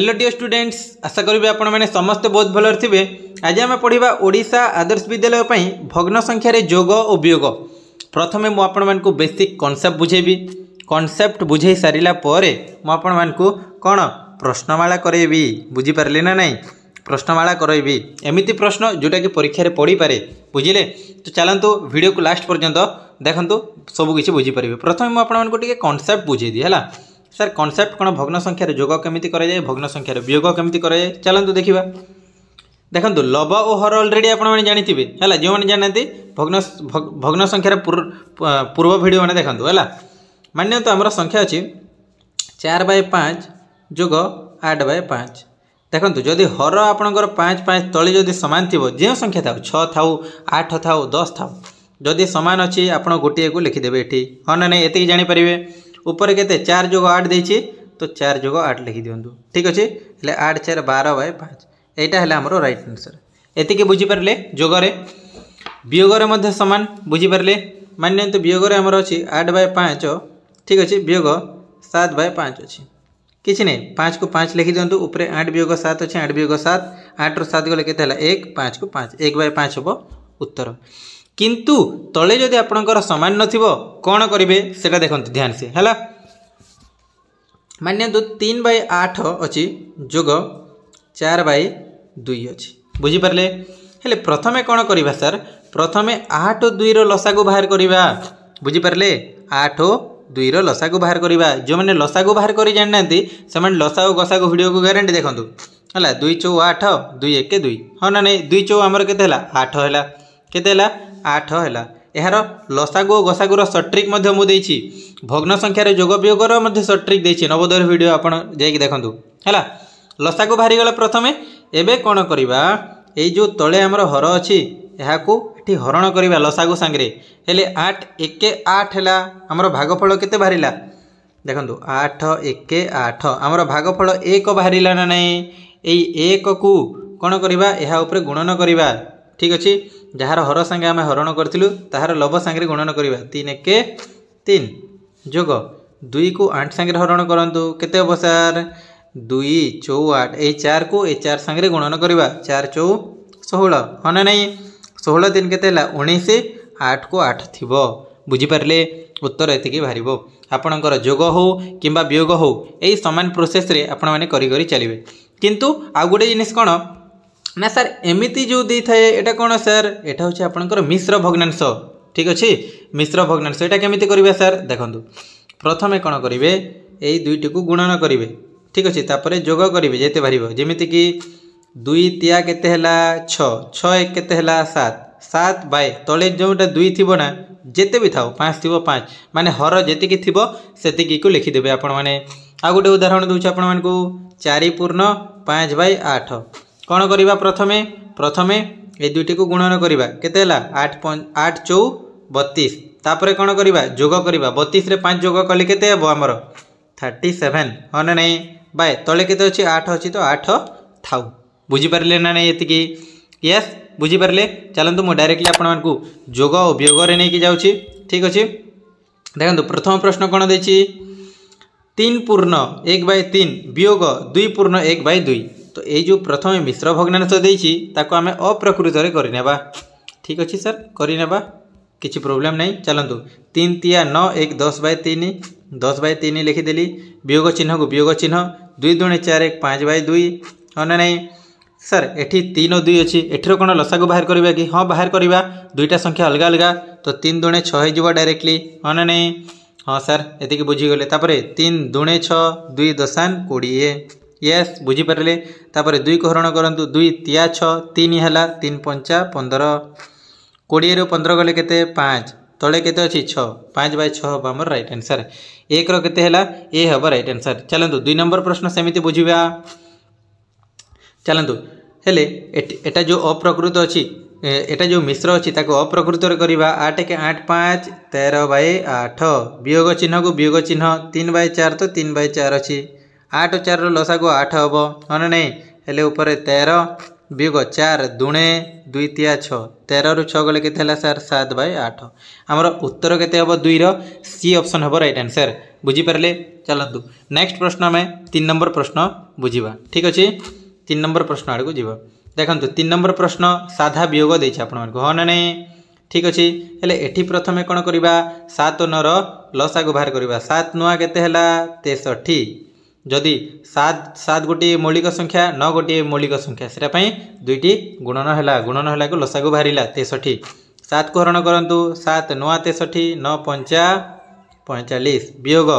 hello deo students আশা করবি আপনার সমস্ত বহুত ভালো থাকবে আজ আমি পড়া ওড়শা আদর্শ বিদ্যালয় ভগ্ন সংখ্যার যোগ ও বিয়োগ প্রথমে মু আপনার বেসিক কনসেপ্ট বুঝেবি কনসেপ্ট বুঝাই সারা পরে মু আপনার কোণ প্রশ্নমালা করাইবি বুঝিপারে না নাই প্রশ্নমালা করাইবি এমিতি প্রশ্ন যেটা কি পরীক্ষায় পড়িপারে বুঝলে তো চালু ভিডিওকে লাস্ট পর্যন্ত দেখুন সবু কিছু বুঝিপারে প্রথমে মু আপনার টিকি কনসেপ্ট বুঝাই দিই হ্যাঁ सर कांसेप्ट कोन ভগ্না সংখ্যাৰে যোগ કેമിতি কৰা যায় ভগ্না সংখ্যাৰে বিয়োগ কেമിতি কৰে চলন্ত দেখিবা দেখন্ত লবা অৰ অলৰেডি আপোন মানি জানি থিবি হেলা যি মানি জানি থি ভগ্না ভগ্না সংখ্যাৰ পূৰ্ব ভিডিও মানে দেখন্ত হেলা মানন্য তো আমাৰ সংখ্যা আছে 4/5 যোগ 8/5 দেখন্ত যদি হৰ আপোনকৰ 5 5 তলী যদি সমান থিব জীয় সংখ্যা তাৰ 6 থাউ 8 থাউ 10 থাউ যদি সমান আছে আপোন গটিয়েক লিখি দেবে এটি অনা নে এতিকে জানি পৰিবে उपर के चार जो आठ दे तो चार जो आठ लिखि दिं ठीक अच्छे आठ चार बार बै पाँच यहाँ है रईट आंसर एति बुझिपारे बुझीपारे वियोगे सामान बुझिपारे मान नि वियोगे आमर अच्छी आठ बै पाँच ठीक अच्छे वियोग सात बै पाँच अच्छी किसी नहीं पाँच को पाँच लिखि दिंतु उपरे आठ वियोग सात अच्छे आठ वियोग सात आठ रत गले के एक पाँच को पाँच एक बै पाँच हम उत्तर কিন্তু তলে যদি আপনার সমান নথিব কোণ করবে সেটা দেখুন ধ্যান সে হল মানিয়ন্তু তিন বাই আঠ অগ চার বাই দুই অুঝিপারে হলে প্রথমে কোণ করা স্যার প্রথমে আট ও রসা কু বাহার করা বুঝিপারে আট ও রসা কু বাহার করা যে লসা কু বাহার করে জাঁ না সে লসা ও গসা ভিডিও কু গ্যারেটি দেখুন হল দুই চৌ আট দুই এক দুই হ্যাঁ না দুই চৌ আমার কেতে হল আঠ হল কেতে হল আঠ ହେଲା ଏହାର ଲସାଗୁ ଓ ଗୋସାଗୁର ସଟ୍ରିକ୍ ମଧ୍ୟ ମୁଁ ଦେଇଛି ଭଗ୍ନ ସଂଖ୍ୟାରେ ଯୋଗ ବିୟୋଗର ମଧ୍ୟ ସଟ୍ରିକ୍ ଦେଇଛି ନବୋଦୟ ଭିଡ଼ିଓ ଆପଣ ଯାଇକି ଦେଖନ୍ତୁ ହେଲା ଲସାଗୁ ବାହାରିଗଲା ପ୍ରଥମେ ଏବେ କ'ଣ କରିବା ଏଇ ଯେଉଁ ତଳେ ଆମର ହର ଅଛି ଏହାକୁ ଏଠି ହରଣ କରିବା ଲସାଗୁ ସାଙ୍ଗରେ ହେଲେ ଆଠ ଏକେ ଆଠ ହେଲା ଆମର ଭାଗଫଳ କେତେ ବାହାରିଲା ଦେଖନ୍ତୁ ଆଠ ଏକେ ଆଠ ଆମର ଭାଗଫଳ ଏକ ବାହାରିଲା ନା ନାହିଁ ଏଇ ଏକକୁ କ'ଣ କରିବା ଏହା ଉପରେ ଗୁଣନ କରିବା ଠିକ୍ ଅଛି ଯାହାର ହର ସାଙ୍ଗେ ଆମେ ହରଣ କରିଥିଲୁ ତାହାର ଲୋଭ ସାଙ୍ଗରେ ଗୁଣନ କରିବା ତିନି ଏକେ ତିନି ଯୋଗ ଦୁଇକୁ ଆଠ ସାଙ୍ଗରେ ହରଣ କରନ୍ତୁ କେତେ ହେବ ସାର୍ ଦୁଇ ଚଉ ଆଠ ଏହି ଚାରିକୁ ଏ ଚାରି ସାଙ୍ଗରେ ଗୁଣନ କରିବା ଚାରି ଚଉ ଷୋହଳ ହଁ ନା ନାଇଁ ଷୋହଳ ଦିନ କେତେ ହେଲା ଉଣେଇଶ ଆଠକୁ ଆଠ ଥିବ ବୁଝିପାରିଲେ ଉତ୍ତର ଏତିକି ବାହାରିବ ଆପଣଙ୍କର ଯୋଗ ହେଉ କିମ୍ବା ବିୟୋଗ ହେଉ ଏହି ସମାନ ପ୍ରୋସେସ୍ରେ ଆପଣମାନେ କରି କରି ଚାଲିବେ କିନ୍ତୁ ଆଉ ଗୋଟେ ଜିନିଷ କ'ଣ ନା ସାର୍ ଏମିତି ଯେଉଁ ଦେଇଥାଏ ଏଇଟା କ'ଣ ସାର୍ ଏଇଟା ହେଉଛି ଆପଣଙ୍କର ମିଶ୍ର ଭଗ୍ନାଂଶ ଠିକ୍ ଅଛି ମିଶ୍ର ଭଗ୍ନାଂଶ ଏଇଟା କେମିତି କରିବେ ସାର୍ ଦେଖନ୍ତୁ ପ୍ରଥମେ କ'ଣ କରିବେ ଏଇ ଦୁଇଟିକୁ ଗୁଣନ କରିବେ ଠିକ୍ ଅଛି ତାପରେ ଯୋଗ କରିବେ ଯେତେ ପାରିବ ଯେମିତିକି ଦୁଇ ତିଆ କେତେ ହେଲା ଛଅ ଛଅ ଏକ କେତେ ହେଲା ସାତ ସାତ ବାଏ ତଳେ ଯେଉଁଟା ଦୁଇ ଥିବ ନା ଯେତେ ବି ଥାଉ ପାଞ୍ଚ ଥିବ ପାଞ୍ଚ ମାନେ ହର ଯେତିକି ଥିବ ସେତିକିକୁ ଲେଖିଦେବେ ଆପଣମାନେ ଆଉ ଗୋଟେ ଉଦାହରଣ ଦେଉଛି ଆପଣମାନଙ୍କୁ ଚାରି ପୂର୍ଣ୍ଣ ପାଞ୍ଚ ବାଇ ଆଠ କ'ଣ କରିବା ପ୍ରଥମେ ପ୍ରଥମେ ଏ ଦୁଇଟିକୁ ଗୁଣନ କରିବା କେତେ ହେଲା ଆଠ ଆଠ ଚଉ ବତିଶ ତାପରେ କ'ଣ କରିବା ଯୋଗ କରିବା ବତିଶରେ ପାଞ୍ଚ ଯୋଗ କଲେ କେତେ ହେବ ଆମର ଥାର୍ଟି ସେଭେନ୍ ହଁ ନା ନାହିଁ ବାଏ ତଳେ କେତେ ଅଛି ଆଠ ଅଛି ତ ଆଠ ଥାଉ ବୁଝିପାରିଲେ ନା ନାହିଁ ଏତିକି ୟେସ୍ ବୁଝିପାରିଲେ ଚାଲନ୍ତୁ ମୁଁ ଡାଇରେକ୍ଟଲି ଆପଣମାନଙ୍କୁ ଯୋଗ ଓ ବିୟୋଗରେ ନେଇକି ଯାଉଛି ଠିକ୍ ଅଛି ଦେଖନ୍ତୁ ପ୍ରଥମ ପ୍ରଶ୍ନ କ'ଣ ଦେଇଛି তিন পূর্ণ এক বাই তিন বিয়োগ দুই পূর্ণ এক বাই দুই तो ये जो प्रथम मिश्र भग्नांश देखें अप्रकृत करे ठीक अच्छे सर करे कि प्रोब्लेम ना चलतु तीन तीया न एक दस बाय तीन दस बाय तीन लिखिदेली वियोग चिन्ह को वियोग चिन्ह दुई दुणी चार एक पाँच बै दुई हाँ ना सर ये तीन दुई अच्छी एटर कौन लसा को बाहर करवा कि हाँ बाहर करवा दुईटा संख्या अलग अलग तो तीन दुणे छः डायरेक्टली हाँ ना नहीं हाँ सर ये बुझीगले तीन दुणे छः दुई दशान कोड़े ୟେସ୍ ବୁଝିପାରିଲେ ତାପରେ ଦୁଇକୁ ହରଣ କରନ୍ତୁ ଦୁଇ ତିଆ ଛଅ ତିନି ହେଲା ତିନି ପଞ୍ଚା ପନ୍ଦର କୋଡ଼ିଏରୁ ପନ୍ଦର ଗଲେ କେତେ ପାଞ୍ଚ ତଳେ କେତେ ଅଛି ଛଅ ପାଞ୍ଚ ବାଇ ଛଅ ହେବ ଆମର ରାଇଟ୍ ଆନ୍ସର୍ ଏକର କେତେ ହେଲା ଏ ହେବ ରାଇଟ୍ ଆନ୍ସର୍ ଚାଲନ୍ତୁ ଦୁଇ ନମ୍ବର ପ୍ରଶ୍ନ ସେମିତି ବୁଝିବା ଚାଲନ୍ତୁ ହେଲେ ଏଟା ଯେଉଁ ଅପ୍ରକୃତ ଅଛି ଏଟା ଯେଉଁ ମିଶ୍ର ଅଛି ତାକୁ ଅପ୍ରକୃତରେ କରିବା ଆଠ ଏକ ଆଠ ପାଞ୍ଚ ତେର ବାଇ ଆଠ ବିୟୋଗ ଚିହ୍ନକୁ ବିୟୋଗ ଚିହ୍ନ ତିନି ବାଇ ଚାରି ତ ତିନି ବାଇ ଚାରି ଅଛି ଆଠ ଚାରିର ଲସାଗୁ ଆଠ ହେବ ହଁ ନା ନାହିଁ ହେଲେ ଉପରେ ତେର ବିୟୋଗ ଚାର ଦୁଣେ ଦୁଇ ତିଆ ଛଅ ତେରରୁ ଛଅ ଗଲେ କେତେ ହେଲା ସାର୍ ସାତ ବାଇ ଆଠ ଆମର ଉତ୍ତର କେତେ ହେବ ଦୁଇର ସି ଅପସନ୍ ହେବ ରାଇଟ୍ ଆନ୍ସର୍ ବୁଝିପାରିଲେ ଚାଲନ୍ତୁ ନେକ୍ସଟ ପ୍ରଶ୍ନ ଆମେ ତିନି ନମ୍ବର ପ୍ରଶ୍ନ ବୁଝିବା ଠିକ୍ ଅଛି ତିନି ନମ୍ବର ପ୍ରଶ୍ନ ଆଡ଼କୁ ଯିବା ଦେଖନ୍ତୁ ତିନି ନମ୍ବର ପ୍ରଶ୍ନ ସାଧା ବିୟୋଗ ଦେଇଛି ଆପଣମାନଙ୍କୁ ହଁ ନା ନାହିଁ ঠিক আছে হলে এটি প্রথমে কোণ করা সাত নর লসাগু বাহার করা সাত নূয়া কেতে হল তেষঠি ଯଦି ସାତ ସାତ ଗୋଟିଏ ମୌଳିକ ସଂଖ୍ୟା ନଅ ଗୋଟିଏ ମୌଳିକ ସଂଖ୍ୟା ସେଇଟା ପାଇଁ ଦୁଇଟି ଗୁଣନ ହେଲା ଗୁଣନ ହେଲାକୁ ଲସାଗୁ ବାହାରିଲା ତେଷଠି ସାତକୁ ହରଣ କରନ୍ତୁ ସାତ ନୂଆ ତେଷଠି ନଅ ପଞ୍ଚା ପଇଁଚାଳିଶ ବିୟୋଗ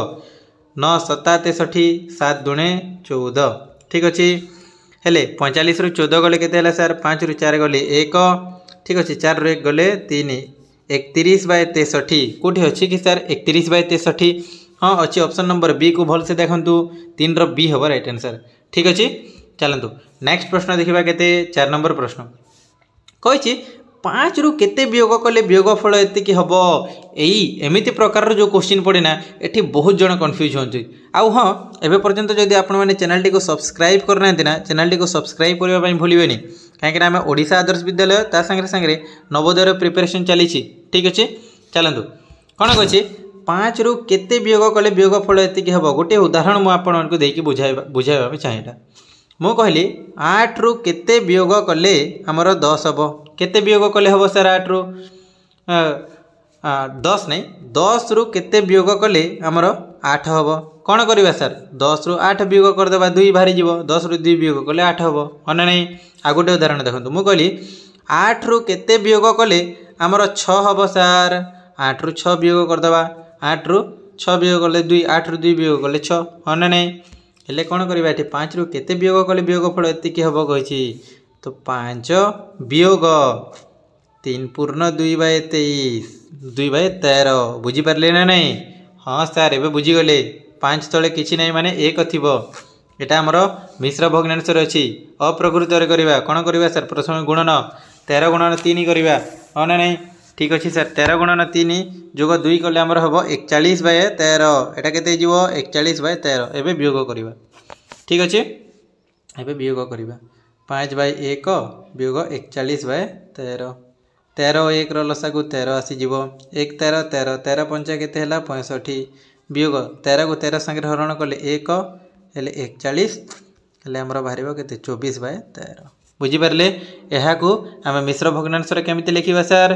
ନଅ ସତା ତେଷଠି ସାତ ଦୁଣେ ଚଉଦ ଠିକ୍ ଅଛି ହେଲେ ପଇଁଚାଳିଶରୁ ଚଉଦ ଗଲେ କେତେ ହେଲା ସାର୍ ପାଞ୍ଚରୁ ଚାରି ଗଲେ ଏକ ଠିକ୍ ଅଛି ଚାରିରୁ ଏକ ଗଲେ ତିନି ଏକତିରିଶ ବାଇ ତେଷଠି କେଉଁଠି ଅଛି କି ସାର୍ ଏକତିରିଶ ବାଇ ତେଷଠି ହଁ ଅଛି ଅପସନ୍ ନମ୍ବର ବିକୁ ଭଲସେ ଦେଖନ୍ତୁ ତିନିର ବି ହେବ ରାଇଟ୍ ଆନ୍ସର୍ ଠିକ୍ ଅଛି ଚାଲନ୍ତୁ ନେକ୍ସଟ ପ୍ରଶ୍ନ ଦେଖିବା କେତେ ଚାରି ନମ୍ବର ପ୍ରଶ୍ନ କହିଛି ପାଞ୍ଚରୁ କେତେ ବିୟୋଗ କଲେ ବିୟୋଗ ଫଳ ଏତିକି ହେବ ଏଇ ଏମିତି ପ୍ରକାରର ଯେଉଁ କୋଶ୍ଚିନ୍ ପଡ଼େ ନା ଏଠି ବହୁତ ଜଣ କନଫ୍ୟୁଜ୍ ହୁଅନ୍ତି ଆଉ ହଁ ଏବେ ପର୍ଯ୍ୟନ୍ତ ଯଦି ଆପଣମାନେ ଚ୍ୟାନେଲ୍ଟିକୁ ସବସ୍କ୍ରାଇବ୍ କରିନାହାନ୍ତି ନା ଚ୍ୟାନେଲ୍ଟିକୁ ସବସ୍କ୍ରାଇବ୍ କରିବା ପାଇଁ ଭୁଲିବେନି କାହିଁକିନା ଆମେ ଓଡ଼ିଶା ଆଦର୍ଶ ବିଦ୍ୟାଳୟ ତା ସାଙ୍ଗରେ ସାଙ୍ଗରେ ନବୋଦୟର ପ୍ରିପାରେସନ୍ ଚାଲିଛି ଠିକ୍ ଅଛି ଚାଲନ୍ତୁ କ'ଣ କହିଛି ପାଞ୍ଚରୁ କେତେ ବିୟୋଗ କଲେ ବିୟୋଗ ଫଳ ଏତିକି ହେବ ଗୋଟିଏ ଉଦାହରଣ ମୁଁ ଆପଣମାନଙ୍କୁ ଦେଇକି ବୁଝାଇବା ବୁଝାଇବା ପାଇଁ ଚାହିଁଲା ମୁଁ କହିଲି ଆଠରୁ କେତେ ବିୟୋଗ କଲେ ଆମର ଦଶ ହେବ କେତେ ବିୟୋଗ କଲେ ହେବ ସାର୍ ଆଠରୁ ଦଶ ନାହିଁ ଦଶରୁ କେତେ ବିୟୋଗ କଲେ ଆମର ଆଠ ହେବ କ'ଣ କରିବା ସାର୍ ଦଶରୁ ଆଠ ବିୟୋଗ କରିଦେବା ଦୁଇ ବାହାରିଯିବ ଦଶରୁ ଦୁଇ ବିୟୋଗ କଲେ ଆଠ ହେବ ମନେ ନାହିଁ ଆଉ ଗୋଟେ ଉଦାହରଣ ଦେଖନ୍ତୁ ମୁଁ କହିଲି ଆଠରୁ କେତେ ବିୟୋଗ କଲେ ଆମର ଛଅ ହେବ ସାର୍ ଆଠରୁ ଛଅ ବିୟୋଗ କରିଦେବା আটরু ছ বিয়োগ কলে দুই আটরু দুই বিয়োগ কলে ছ ହଁ ନା ନାହିଁ ହେଲେ କ'ଣ କରିବା ଏଠି ପାଞ୍ଚରୁ କେତେ ବିୟୋଗ କଲେ ବିୟୋଗ ଫଳ ଏତିକି ହେବ କହିଛି ତ ପାଞ୍ଚ ବିୟୋଗ ତିନି ପୂର୍ଣ୍ଣ ଦୁଇ ବାଇ ତେଇଶ ଦୁଇ ବାଇ ତେର ବୁଝିପାରିଲେ ନା ନାହିଁ ହଁ ସାର୍ ଏବେ ବୁଝିଗଲେ ପାଞ୍ଚ ତଳେ କିଛି ନାହିଁ ମାନେ ଏକ ଥିବ ଏଇଟା ଆମର ମିଶ୍ର ଭଗ୍ନାଂଶର ଅଛି ଅପ୍ରକୃତରେ କରିବା କ'ଣ କରିବା ସାର୍ ପ୍ରଥମେ ଗୁଣନ ତେର ଗୁଣନ ତିନି କରିବା ହଁ ନା ନାହିଁ ঠিক আছে স্যার তের গুণন তিন যোগ দুই কলে আমার হব একচাশ বাই তের এটা কেতে যাব একচাশ বাই তের এবে বিয়োগ করা ঠিক আছে এবে বিয়োগ করা পাঁচ বাই এক বিয়োগ একচাশ বাই তের তের একর লসাগু তের আসিযোগ এক তের তের তের পঞ্চা কেতে হল পঁয়ষঠি বিয়োগ তেরকু তের সাংরে হরণ কলে এক ହେଲେ ଏକଚାଳିଶ ହେଲେ ଆମର ବାହାରିବ କେତେ ଚବିଶ ବାଇ ତେର ବୁଝିପାରିଲେ ଏହାକୁ ଆମେ ମିଶ୍ର ଭଗ୍ନାଂଶରେ କେମିତି ଲେଖିବା ସାର୍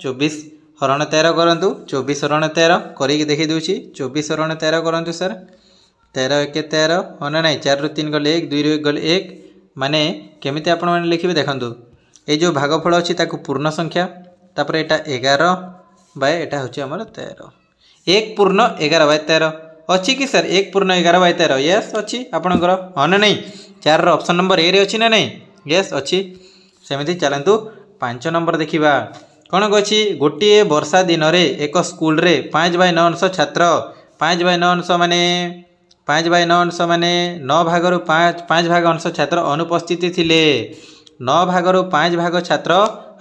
चौबीस हरण तेरह करूँ चौबीस हरण तेरह कर देखी दूसरी चौबीस हरण तेरह करूँ सर तेरह एक तेरह हाँ ना ना चार तीन गले एक दुई रु एक गले एक मानने केमी आप लिखे देखु ये भागफल अच्छी पूर्ण संख्या तापर एटा एगार बाय एटा हूँ आम तेर एक पूर्ण एगार बाय तेर अच्छी कि सर एक पूर्ण एगार बाय तेर ये अच्छी आपणकर हाँ ना नहीं चार रपसन नंबर ए रे अच्छी ना ना ये अच्छी सेमती चलतु पांच नंबर देखा କ'ଣ କହିଛି ଗୋଟିଏ ବର୍ଷା ଦିନରେ ଏକ ସ୍କୁଲରେ ପାଞ୍ଚ ବାଇ ନଅ ଅଂଶ ଛାତ୍ର ପାଞ୍ଚ ବାଇ ନଅ ଅଂଶ ମାନେ ପାଞ୍ଚ ବାଇ ନଅ ଅଂଶ ମାନେ ନଅ ଭାଗରୁ ପାଞ୍ଚ ପାଞ୍ଚ ଭାଗ ଅଂଶ ଛାତ୍ର ଅନୁପସ୍ଥିତ ଥିଲେ ନଅ ଭାଗରୁ ପାଞ୍ଚ ଭାଗ ଛାତ୍ର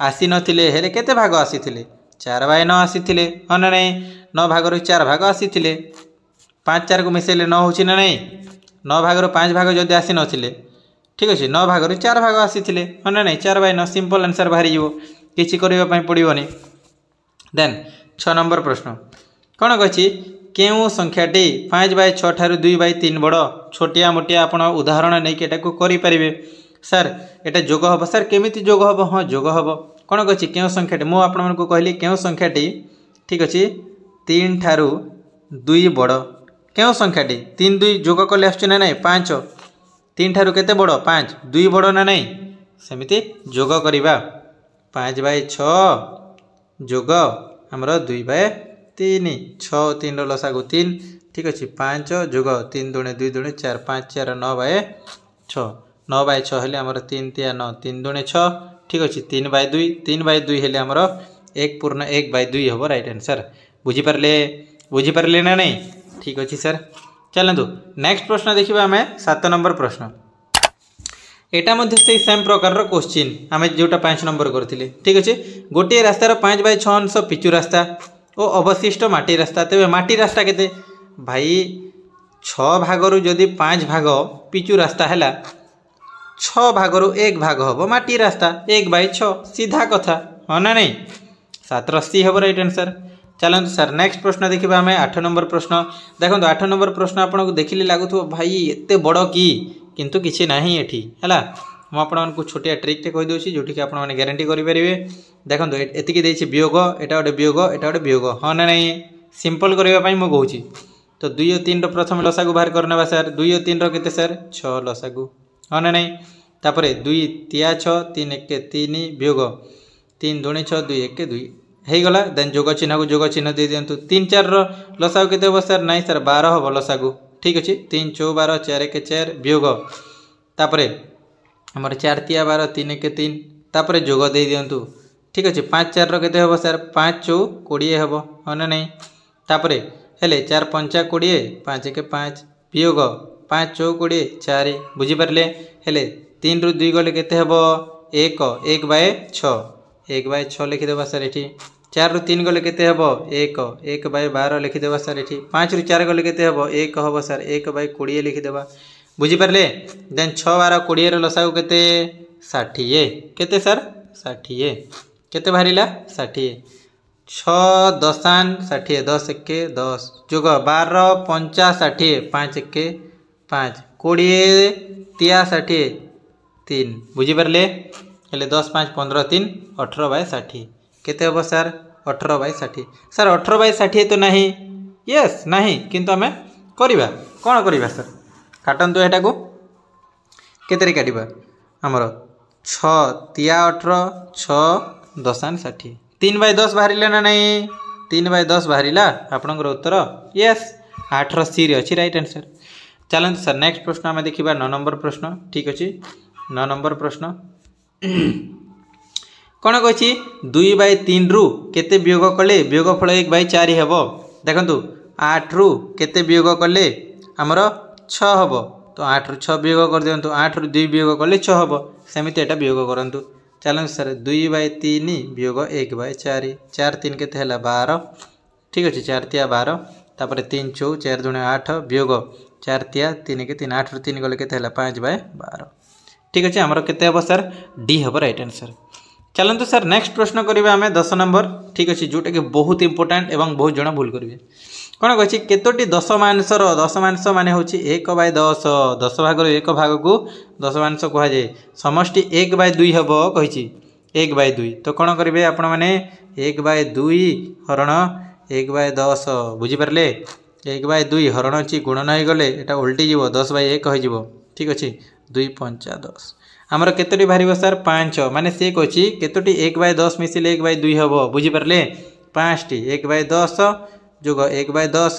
ଆସିନଥିଲେ ହେଲେ କେତେ ଭାଗ ଆସିଥିଲେ ଚାରି ବାଇ ନଅ ଆସିଥିଲେ ହଁ ନା ନାହିଁ ନଅ ଭାଗରୁ ଚାରି ଭାଗ ଆସିଥିଲେ ପାଞ୍ଚ ଚାରିକୁ ମିଶାଇଲେ ନଅ ହେଉଛି ନା ନାହିଁ ନଅ ଭାଗରୁ ପାଞ୍ଚ ଭାଗ ଯଦି ଆସିନଥିଲେ ଠିକ୍ ଅଛି ନଅ ଭାଗରୁ ଚାରି ଭାଗ ଆସିଥିଲେ ହଁ ନା ନାହିଁ ଚାରି ବାଇ ନଅ ସିମ୍ପଲ୍ ଆନ୍ସର୍ ବାହାରିଯିବ କିଛି କରିବା ପାଇଁ ପଡ଼ିବନି ଦେନ୍ ଛଅ ନମ୍ବର ପ୍ରଶ୍ନ କ'ଣ କହିଛି କେଉଁ ସଂଖ୍ୟାଟି ପାଞ୍ଚ ବାଇ ଛଅ ଠାରୁ ଦୁଇ ବାଇ ତିନି ବଡ଼ ଛୋଟିଆ ମୋଟିଆ ଆପଣ ଉଦାହରଣ ନେଇକି ଏଟାକୁ କରିପାରିବେ ସାର୍ ଏଇଟା ଯୋଗ ହେବ ସାର୍ କେମିତି ଯୋଗ ହେବ ହଁ ଯୋଗ ହେବ କ'ଣ କହିଛି କେଉଁ ସଂଖ୍ୟାଟି ମୁଁ ଆପଣମାନଙ୍କୁ କହିଲି କେଉଁ ସଂଖ୍ୟାଟି ଠିକ୍ ଅଛି ତିନି ଠାରୁ ଦୁଇ ବଡ଼ କେଉଁ ସଂଖ୍ୟାଟି ତିନି ଦୁଇ ଯୋଗ କଲେ ଆସୁଛି ନା ନାହିଁ ପାଞ୍ଚ ତିନି ଠାରୁ କେତେ ବଡ଼ ପାଞ୍ଚ ଦୁଇ ବଡ଼ ନା ନାହିଁ ସେମିତି ଯୋଗ କରିବା पाँच बै छोग आमर दुई बाय तीन छन रसा को तीन ठीक अच्छे पाँच जुग तीन दुणे दुई दुणे चार पाँच चार नौ बै छ नौ बाय छर तीन तीन नौ तीन दुणे छ ठीक अच्छे तीन बाय दुई तीन बै दुई हेले आमर एक पूर्ण एक बै दुई हम रईट आनसर बुझीपारे बुझीपारे ना नहीं ठीक अच्छे सर चलतु नेक्स्ट प्रश्न देखिए आम सात नंबर प्रश्न এটা মধ্যে সেই সেম প্রকারর কোশ্চিন আমি যেটা পাঁচ নম্বর করলে ঠিক আছে গোটিয়ে রাস্তার পাঁচ বাই ছ অংশ পিচু রাস্তা ও অবশিষ্ট মাটি রাস্তা তবে মাটি রাস্তা কেতে ভাই ছ ভাগরু যদি পাঁচ ভাগ পিচু রাস্তা হেলা ছ ভাগরু এক ভাগ হব মাটি রাস্তা এক বাই ছ সিধা কথা ହଁ ନା ନାହିଁ ସାତର ଅଶୀ ହେବ ରାଇଟ୍ ଆନ୍ସର୍ ଚାଲନ୍ତୁ ସାର୍ ନେକ୍ସଟ ପ୍ରଶ୍ନ ଦେଖିବା ଆମେ ଆଠ ନମ୍ବର ପ୍ରଶ୍ନ ଦେଖନ୍ତୁ ଆଠ ନମ୍ବର ପ୍ରଶ୍ନ ଆପଣଙ୍କୁ ଦେଖିଲେ ଲାଗୁଥିବ ଭାଇ ଏତେ ବଡ଼ କି କିନ୍ତୁ କିଛି ନାହିଁ ଏଠି ହେଲା ମୁଁ ଆପଣମାନଙ୍କୁ ଛୋଟିଆ ଟ୍ରିକ୍ଟେ କହିଦେଉଛି ଯେଉଁଠିକି ଆପଣମାନେ ଗ୍ୟାରେଣ୍ଟି କରିପାରିବେ ଦେଖନ୍ତୁ ଏତିକି ଦେଇଛି ବିୟୋଗ ଏଇଟା ଗୋଟେ ବିୟୋଗ ଏଇଟା ଗୋଟେ ବିୟୋଗ ହଁ ନା ନାହିଁ ସିମ୍ପଲ୍ କରିବା ପାଇଁ ମୁଁ କହୁଛି ତ ଦୁଇ ଓ ତିନିର ପ୍ରଥମେ ଲସାଗୁ ବାହାର କରିନେବା ସାର୍ ଦୁଇ ଓ ତିନିର କେତେ ସାର୍ ଛଅ ଲସାଗୁ ହଁ ନା ନାହିଁ ତାପରେ ଦୁଇ ତିଆ ଛଅ ତିନି ଏକ ତିନି ବିୟୋଗ ତିନି ଦୁଣେ ଛଅ ଦୁଇ ଏକ ଦୁଇ ହେଇଗଲା ଦେନ୍ ଯୋଗ ଚିହ୍ନକୁ ଯୋଗ ଚିହ୍ନ ଦେଇଦିଅନ୍ତୁ ତିନି ଚାରିର ଲସାଗୁ କେତେ ହେବ ସାର୍ ନାହିଁ ସାର୍ ବାର ହେବ ଲସାଗୁ ठीक अच्छे तीन चौ बार चार एक चार वियोग आमर चार ती बार तीन एक तीन तापर जोग दे दिंतु ठीक अच्छे पाँच चार रत हे सर पाँच चौ कोड़े हे हाँ ना नहींपर है चार पंचा कोड़े पाँच एक पाँच वियोग पाँच चौ कोड़े चार बुझिपारे तीन रु दुई गले के एक बाय छ एक बाय छ लिखिदेव सर ये चार रु तीन गले के हम एक एक बै बार लिखिदेव सर ये पाँच रु चार गले के हम एक हम सर एक बै कोड़े लिखिदे बुझिपारे दे छार कोड़े लसा को षाठिए के सर षाठिए के बाहर षाठिए छ दशान षाठिए दस एक दस जुग बार पंचा षाठिए पाँच एक पाँच कोड़े तीया षाठिए तीन बुझिपारे दस पाँच पंद्रह तीन अठर बै षाठी के सर अठर बै षाठी सर अठर बै षाठी तो नहीं ये ना कितु आम करवा कौन करवा सर काटतु तो यहाँ को कत काट आमर छिया अठर छ दशा षाठी तीन बै दस बाहर ना नहीं तीन बै दस बाहर आपण उत्तर येस आठ रि अच्छी रईट आंसर चलते सर नेक्स्ट प्रश्न आम देखा नौ नंबर प्रश्न ठीक अच्छे नौ नंबर प्रश्न କ'ଣ କହିଛି ଦୁଇ ବାଇ ତିନିରୁ କେତେ ବିୟୋଗ କଲେ ବିୟୋଗ ଫଳ ଏକ ବାଇ ଚାରି ହେବ ଦେଖନ୍ତୁ ଆଠରୁ କେତେ ବିୟୋଗ କଲେ ଆମର ଛଅ ହେବ ତ ଆଠରୁ ଛଅ ବିୟୋଗ କରିଦିଅନ୍ତୁ ଆଠରୁ ଦୁଇ ବିୟୋଗ କଲେ ଛଅ ହେବ ସେମିତି ଏଇଟା ବିୟୋଗ କରନ୍ତୁ ଚାଲନ୍ତୁ ସାର୍ ଦୁଇ ବାଇ ତିନି ବିୟୋଗ ଏକ ବାଇ ଚାରି ଚାରି ତିନି କେତେ ହେଲା ବାର ଠିକ୍ ଅଛି ଚାରିତିଆ ବାର ତାପରେ ତିନି ଚଉ ଚାରି ଜଣେ ଆଠ ବିୟୋଗ ଚାରିତିଆ ତିନିକି ତିନି ଆଠରୁ ତିନି ଗଲେ କେତେ ହେଲା ପାଞ୍ଚ ବାଇ ବାର ଠିକ୍ ଅଛି ଆମର କେତେ ହେବ ସାର୍ ଡି ହେବ ରାଇଟ୍ ଆନ୍ସର୍ ଚାଲନ୍ତୁ ସାର୍ ନେକ୍ସଟ ପ୍ରଶ୍ନ କରିବା ଆମେ ଦଶ ନମ୍ବର ଠିକ୍ ଅଛି ଯେଉଁଟାକି ବହୁତ ଇମ୍ପୋର୍ଟାଣ୍ଟ ଏବଂ ବହୁତ ଜଣ ଭୁଲ କରିବେ କ'ଣ କହିଛି କେତୋଟି ଦଶ ମାଂସର ଦଶ ମାଂସ ମାନେ ହେଉଛି ଏକ ବାଇ ଦଶ ଦଶ ଭାଗରୁ ଏକ ଭାଗକୁ ଦଶ ମାଂସ କୁହାଯାଏ ସମଷ୍ଟି ଏକ ବାଇ ଦୁଇ ହେବ କହିଛି ଏକ ବାଇ ଦୁଇ ତ କ'ଣ କରିବେ ଆପଣମାନେ ଏକ ବାଇ ଦୁଇ ହରଣ ଏକ ବାଇ ଦଶ ବୁଝିପାରିଲେ ଏକ ବାଇ ଦୁଇ ହରଣ ଅଛି ଗୁଣନ ହୋଇଗଲେ ଏଇଟା ଓଲଟି ଯିବ ଦଶ ବାଇ ଏକ ହୋଇଯିବ ଠିକ୍ ଅଛି दुई पंचा दस आमर कतोटी बाहर सार पाँच मान सी कहे कतोटी एक बै दस मिस एक बै दुई हम बुझीपारे पाँच टी एक बै दस जुग एक बै दस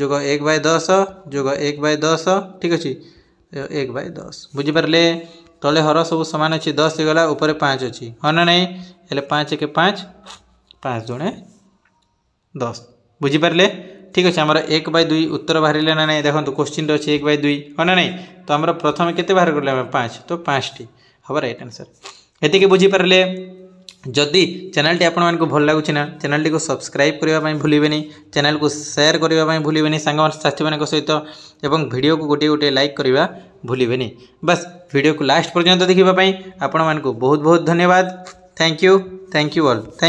जुग एक बै दस जुग एक बै दस ठीक अच्छे एक बै दस बुझीपारे तले हर सब सामान अच्छे दस हो गला ऊपर पाँच अच्छी हाँ ना नहीं पाँच एक पाँच पाँच जोड़े दस बुझीपारे ঠিক আছে আমার এক বাই দুই উত্তর বাহারে না নাই দেখুন কোশ্চিনটা অছে এক বাই দুই হ্যাঁ না নাই তো আমার প্রথমে কেতে বাহার করলে আমি পাঁচ তো পাঁচটি হব রাইট আনসার এতিকি বুঝিপারে ଯଦି ଚ୍ୟାନେଲଟି ଆପଣମାନଙ୍କୁ ଭଲ ଲାଗୁଛି ନା ଚ୍ୟାନେଲଟିକୁ ସବସ୍କ୍ରାଇବ୍ କରିବା ପାଇଁ ଭୁଲିବେନି ଚ୍ୟାନେଲକୁ ସେୟାର କରିବା ପାଇଁ ଭୁଲିବେନି ସାଙ୍ଗମାନେ ସାଥୀମାନଙ୍କ ସହିତ ଏବଂ ଭିଡ଼ିଓକୁ ଗୋଟିଏ ଗୋଟିଏ ଲାଇକ୍ କରିବା ଭୁଲିବେନି ବାସ୍ ଭିଡ଼ିଓକୁ ଲାଷ୍ଟ ପର୍ଯ୍ୟନ୍ତ ଦେଖିବା ପାଇଁ ଆପଣମାନଙ୍କୁ ବହୁତ ବହୁତ ଧନ୍ୟବାଦ thank you thank you all thank